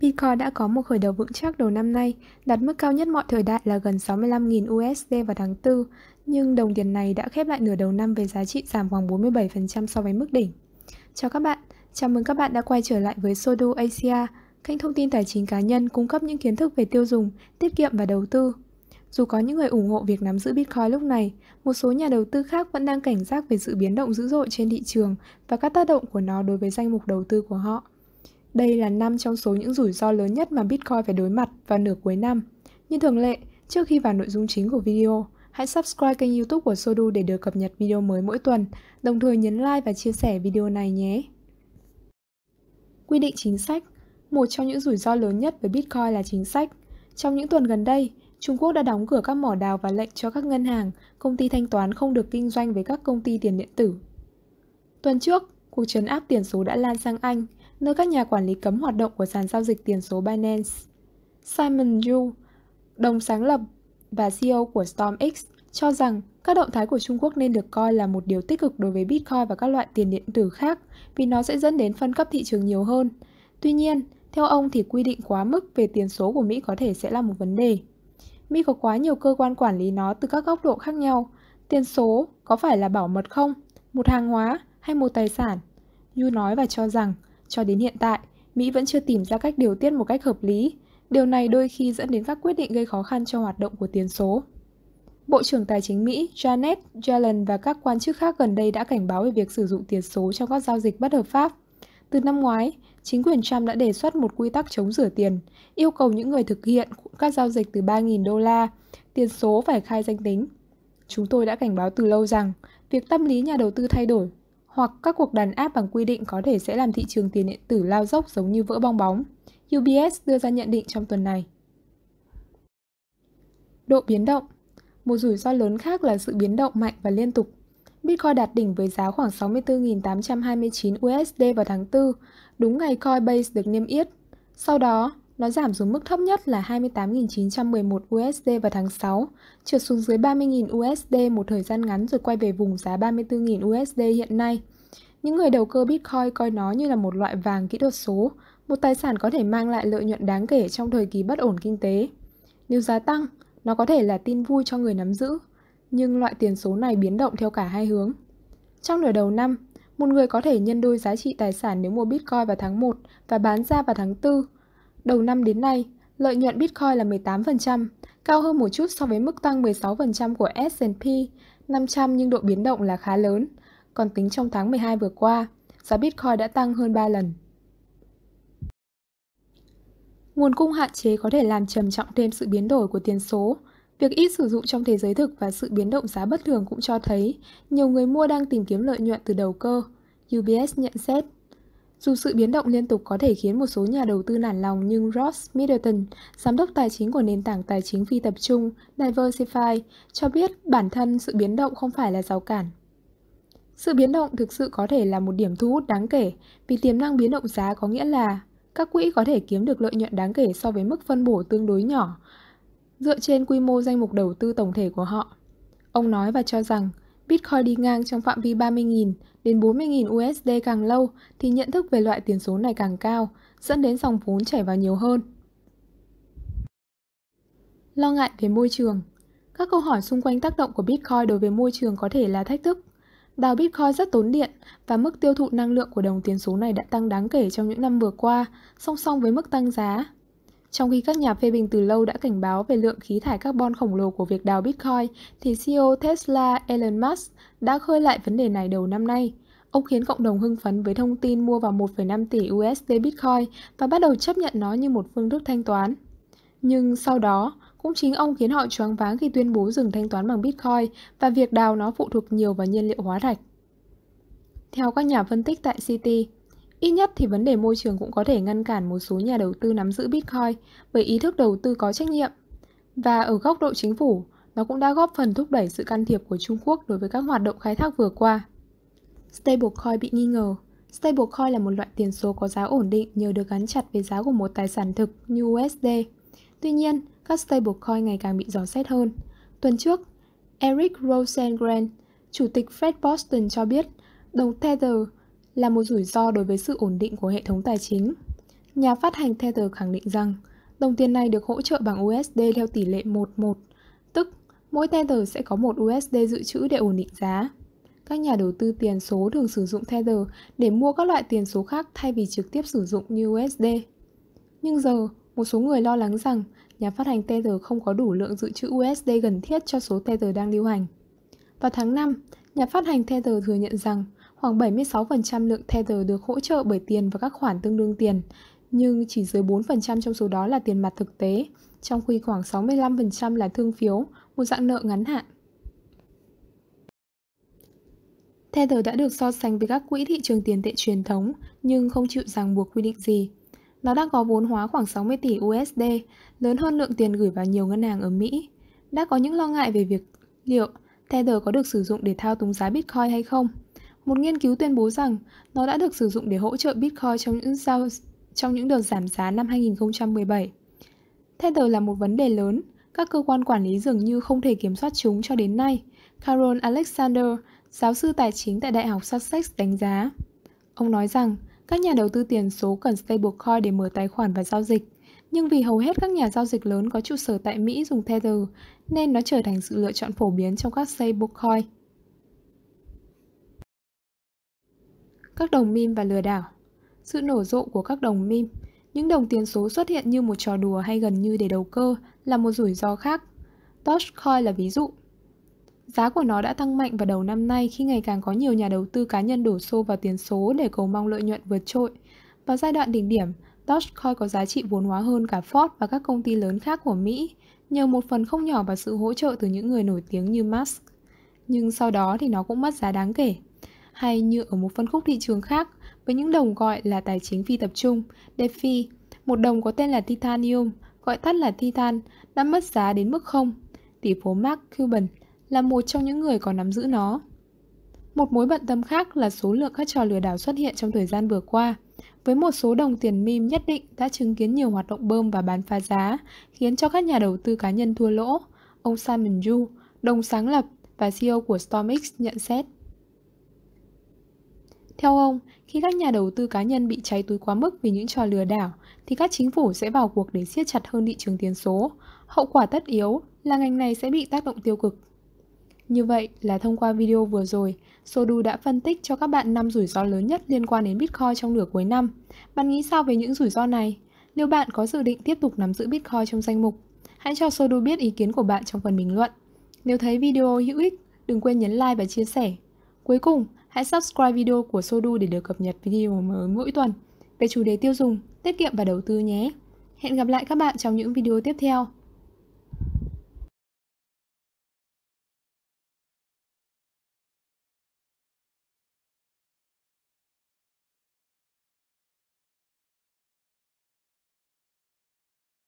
Bitcoin đã có một khởi đầu vững chắc đầu năm nay, đạt mức cao nhất mọi thời đại là gần 65.000 USD vào tháng 4, nhưng đồng tiền này đã khép lại nửa đầu năm với giá trị giảm khoảng 47% so với mức đỉnh. Chào các bạn, chào mừng các bạn đã quay trở lại với Sodu Asia, kênh thông tin tài chính cá nhân cung cấp những kiến thức về tiêu dùng, tiết kiệm và đầu tư. Dù có những người ủng hộ việc nắm giữ Bitcoin lúc này, một số nhà đầu tư khác vẫn đang cảnh giác về sự biến động dữ dội trên thị trường và các tác động của nó đối với danh mục đầu tư của họ. Đây là năm trong số những rủi ro lớn nhất mà Bitcoin phải đối mặt vào nửa cuối năm. Như thường lệ, trước khi vào nội dung chính của video, hãy subscribe kênh youtube của Sodu để được cập nhật video mới mỗi tuần, đồng thời nhấn like và chia sẻ video này nhé. Quy định chính sách Một trong những rủi ro lớn nhất với Bitcoin là chính sách. Trong những tuần gần đây, Trung Quốc đã đóng cửa các mỏ đào và lệnh cho các ngân hàng, công ty thanh toán không được kinh doanh với các công ty tiền điện tử. Tuần trước, cuộc trấn áp tiền số đã lan sang Anh nơi các nhà quản lý cấm hoạt động của sàn giao dịch tiền số Binance. Simon Yu, đồng sáng lập và CEO của StormX, cho rằng các động thái của Trung Quốc nên được coi là một điều tích cực đối với Bitcoin và các loại tiền điện tử khác vì nó sẽ dẫn đến phân cấp thị trường nhiều hơn. Tuy nhiên, theo ông thì quy định quá mức về tiền số của Mỹ có thể sẽ là một vấn đề. Mỹ có quá nhiều cơ quan quản lý nó từ các góc độ khác nhau. Tiền số có phải là bảo mật không? Một hàng hóa hay một tài sản? Yu nói và cho rằng cho đến hiện tại, Mỹ vẫn chưa tìm ra cách điều tiết một cách hợp lý. Điều này đôi khi dẫn đến các quyết định gây khó khăn cho hoạt động của tiền số. Bộ trưởng Tài chính Mỹ Janet Yellen và các quan chức khác gần đây đã cảnh báo về việc sử dụng tiền số trong các giao dịch bất hợp pháp. Từ năm ngoái, chính quyền Trump đã đề xuất một quy tắc chống rửa tiền, yêu cầu những người thực hiện các giao dịch từ 3.000 đô la, tiền số phải khai danh tính. Chúng tôi đã cảnh báo từ lâu rằng, việc tâm lý nhà đầu tư thay đổi hoặc các cuộc đàn áp bằng quy định có thể sẽ làm thị trường tiền điện tử lao dốc giống như vỡ bong bóng, UBS đưa ra nhận định trong tuần này. Độ biến động Một rủi ro lớn khác là sự biến động mạnh và liên tục. Bitcoin đạt đỉnh với giá khoảng 64.829 USD vào tháng 4, đúng ngày Coinbase được niêm yết. Sau đó, nó giảm xuống mức thấp nhất là 28.911 USD vào tháng 6, trượt xuống dưới 30.000 USD một thời gian ngắn rồi quay về vùng giá 34.000 USD hiện nay. Những người đầu cơ Bitcoin coi nó như là một loại vàng kỹ thuật số, một tài sản có thể mang lại lợi nhuận đáng kể trong thời kỳ bất ổn kinh tế. Nếu giá tăng, nó có thể là tin vui cho người nắm giữ, nhưng loại tiền số này biến động theo cả hai hướng. Trong nửa đầu năm, một người có thể nhân đôi giá trị tài sản nếu mua Bitcoin vào tháng 1 và bán ra vào tháng 4 Đầu năm đến nay, lợi nhuận Bitcoin là 18%, cao hơn một chút so với mức tăng 16% của S&P 500 nhưng độ biến động là khá lớn. Còn tính trong tháng 12 vừa qua, giá Bitcoin đã tăng hơn 3 lần. Nguồn cung hạn chế có thể làm trầm trọng thêm sự biến đổi của tiền số. Việc ít sử dụng trong thế giới thực và sự biến động giá bất thường cũng cho thấy nhiều người mua đang tìm kiếm lợi nhuận từ đầu cơ. UBS nhận xét dù sự biến động liên tục có thể khiến một số nhà đầu tư nản lòng nhưng Ross Middleton, giám đốc tài chính của nền tảng tài chính phi tập trung Diversify, cho biết bản thân sự biến động không phải là rào cản. Sự biến động thực sự có thể là một điểm thu hút đáng kể vì tiềm năng biến động giá có nghĩa là các quỹ có thể kiếm được lợi nhuận đáng kể so với mức phân bổ tương đối nhỏ dựa trên quy mô danh mục đầu tư tổng thể của họ. Ông nói và cho rằng Bitcoin đi ngang trong phạm vi 30.000 đến 40.000 USD càng lâu thì nhận thức về loại tiền số này càng cao, dẫn đến dòng vốn chảy vào nhiều hơn. Lo ngại về môi trường Các câu hỏi xung quanh tác động của Bitcoin đối với môi trường có thể là thách thức. Đào Bitcoin rất tốn điện và mức tiêu thụ năng lượng của đồng tiền số này đã tăng đáng kể trong những năm vừa qua, song song với mức tăng giá trong khi các nhà phê bình từ lâu đã cảnh báo về lượng khí thải carbon khổng lồ của việc đào Bitcoin, thì CEO Tesla Elon Musk đã khơi lại vấn đề này đầu năm nay. Ông khiến cộng đồng hưng phấn với thông tin mua vào 1,5 tỷ USD Bitcoin và bắt đầu chấp nhận nó như một phương thức thanh toán. Nhưng sau đó, cũng chính ông khiến họ choáng váng khi tuyên bố dừng thanh toán bằng Bitcoin và việc đào nó phụ thuộc nhiều vào nhiên liệu hóa thạch. Theo các nhà phân tích tại City, Ít nhất thì vấn đề môi trường cũng có thể ngăn cản một số nhà đầu tư nắm giữ Bitcoin bởi ý thức đầu tư có trách nhiệm. Và ở góc độ chính phủ, nó cũng đã góp phần thúc đẩy sự can thiệp của Trung Quốc đối với các hoạt động khai thác vừa qua. Stablecoin bị nghi ngờ Stablecoin là một loại tiền số có giá ổn định nhờ được gắn chặt với giá của một tài sản thực như USD. Tuy nhiên, các stablecoin ngày càng bị dò xét hơn. Tuần trước, Eric Rosengren, chủ tịch Fed Boston cho biết, đồng Tether là một rủi ro đối với sự ổn định của hệ thống tài chính. Nhà phát hành Tether khẳng định rằng đồng tiền này được hỗ trợ bằng USD theo tỷ lệ 11, tức mỗi Tether sẽ có một USD dự trữ để ổn định giá. Các nhà đầu tư tiền số thường sử dụng Tether để mua các loại tiền số khác thay vì trực tiếp sử dụng như USD. Nhưng giờ, một số người lo lắng rằng nhà phát hành Tether không có đủ lượng dự trữ USD gần thiết cho số Tether đang lưu hành. Vào tháng 5, nhà phát hành Tether thừa nhận rằng khoảng 76% lượng Tether được hỗ trợ bởi tiền và các khoản tương đương tiền, nhưng chỉ dưới 4% trong số đó là tiền mặt thực tế, trong khi khoảng 65% là thương phiếu, một dạng nợ ngắn hạn. Tether đã được so sánh với các quỹ thị trường tiền tệ truyền thống, nhưng không chịu ràng buộc quy định gì. Nó đã có vốn hóa khoảng 60 tỷ USD, lớn hơn lượng tiền gửi vào nhiều ngân hàng ở Mỹ. Đã có những lo ngại về việc liệu Tether có được sử dụng để thao túng giá Bitcoin hay không. Một nghiên cứu tuyên bố rằng nó đã được sử dụng để hỗ trợ Bitcoin trong những giao trong những đợt giảm giá năm 2017. Tether là một vấn đề lớn, các cơ quan quản lý dường như không thể kiểm soát chúng cho đến nay, Carol Alexander, giáo sư tài chính tại Đại học Sussex đánh giá. Ông nói rằng, các nhà đầu tư tiền số cần stablecoin để mở tài khoản và giao dịch, nhưng vì hầu hết các nhà giao dịch lớn có trụ sở tại Mỹ dùng Tether, nên nó trở thành sự lựa chọn phổ biến trong các stablecoin. các đồng mim và lừa đảo. Sự nổ rộ của các đồng mim, những đồng tiền số xuất hiện như một trò đùa hay gần như để đầu cơ là một rủi ro khác. Dogecoin là ví dụ. Giá của nó đã tăng mạnh vào đầu năm nay khi ngày càng có nhiều nhà đầu tư cá nhân đổ xô vào tiền số để cầu mong lợi nhuận vượt trội. Vào giai đoạn đỉnh điểm, Dogecoin có giá trị vốn hóa hơn cả Ford và các công ty lớn khác của Mỹ, nhờ một phần không nhỏ vào sự hỗ trợ từ những người nổi tiếng như Musk. Nhưng sau đó thì nó cũng mất giá đáng kể hay như ở một phân khúc thị trường khác với những đồng gọi là tài chính phi tập trung, DeFi. Một đồng có tên là Titanium, gọi tắt là Titan, đã mất giá đến mức không. Tỷ phú Mark Cuban là một trong những người còn nắm giữ nó. Một mối bận tâm khác là số lượng các trò lừa đảo xuất hiện trong thời gian vừa qua, với một số đồng tiền meme nhất định đã chứng kiến nhiều hoạt động bơm và bán phá giá, khiến cho các nhà đầu tư cá nhân thua lỗ. Ông Simon Yu, đồng sáng lập và CEO của StormX nhận xét. Theo ông, khi các nhà đầu tư cá nhân bị cháy túi quá mức vì những trò lừa đảo, thì các chính phủ sẽ vào cuộc để siết chặt hơn thị trường tiền số. Hậu quả tất yếu là ngành này sẽ bị tác động tiêu cực. Như vậy là thông qua video vừa rồi, Sodu đã phân tích cho các bạn 5 rủi ro lớn nhất liên quan đến Bitcoin trong nửa cuối năm. Bạn nghĩ sao về những rủi ro này? Liệu bạn có dự định tiếp tục nắm giữ Bitcoin trong danh mục? Hãy cho Sodu biết ý kiến của bạn trong phần bình luận. Nếu thấy video hữu ích, đừng quên nhấn like và chia sẻ. Cuối cùng, Hãy subscribe video của Sodu để được cập nhật video mới mỗi tuần về chủ đề tiêu dùng, tiết kiệm và đầu tư nhé. Hẹn gặp lại các bạn trong những video tiếp theo.